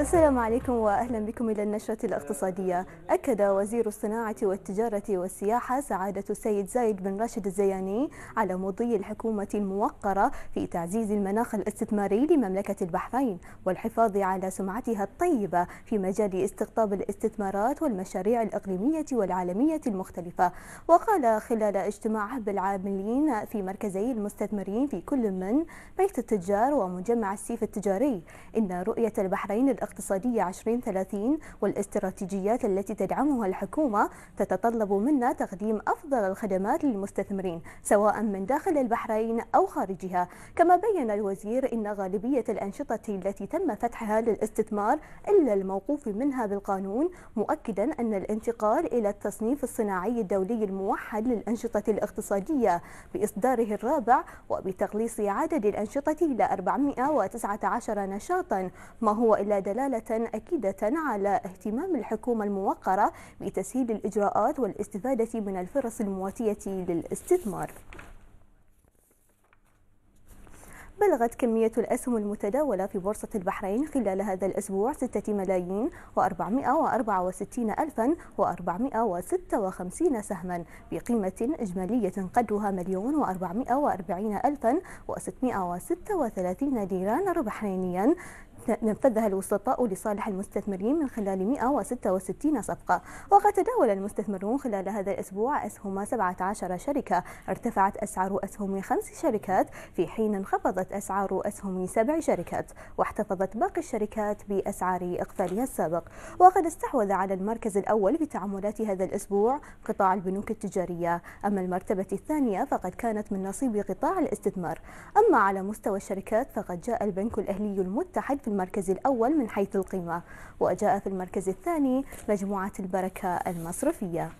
السلام عليكم واهلا بكم الى النشره الاقتصاديه. اكد وزير الصناعه والتجاره والسياحه سعاده السيد زايد بن راشد الزياني على مضي الحكومه الموقره في تعزيز المناخ الاستثماري لمملكه البحرين والحفاظ على سمعتها الطيبه في مجال استقطاب الاستثمارات والمشاريع الاقليميه والعالميه المختلفه. وقال خلال اجتماعه بالعاملين في مركزي المستثمرين في كل من بيت التجار ومجمع السيف التجاري ان رؤيه البحرين الأقليمية الاقتصادية 2030 والاستراتيجيات التي تدعمها الحكومة تتطلب منا تقديم أفضل الخدمات للمستثمرين سواء من داخل البحرين أو خارجها كما بين الوزير إن غالبية الأنشطة التي تم فتحها للاستثمار إلا الموقوف منها بالقانون مؤكدا أن الانتقال إلى التصنيف الصناعي الدولي الموحد للأنشطة الاقتصادية بإصداره الرابع وبتقليص عدد الأنشطة إلى 419 نشاطا ما هو إلا دلالة دلالة أكيدة على اهتمام الحكومة الموقرة بتسهيل الإجراءات والاستفادة من الفرص المواتية للاستثمار بلغت كمية الأسهم المتداولة في بورصة البحرين خلال هذا الأسبوع 6 ملايين و464 ألفا و456 سهما بقيمة إجمالية قدرها مليون و440 ألفا و636 ديرانا بحرينيا نفذها الوسطاء لصالح المستثمرين من خلال 166 صفقة وقد تداول المستثمرون خلال هذا الأسبوع أسهم 17 شركة ارتفعت أسعار أسهم خمس شركات في حين انخفضت أسعار أسهم سبع شركات واحتفظت باقي الشركات بأسعار إقفالها السابق وقد استحوذ على المركز الأول بتعاملات هذا الأسبوع قطاع البنوك التجارية أما المرتبة الثانية فقد كانت من نصيب قطاع الاستثمار أما على مستوى الشركات فقد جاء البنك الأهلي المتحد في في المركز الأول من حيث القيمة وجاء في المركز الثاني مجموعة البركة المصرفية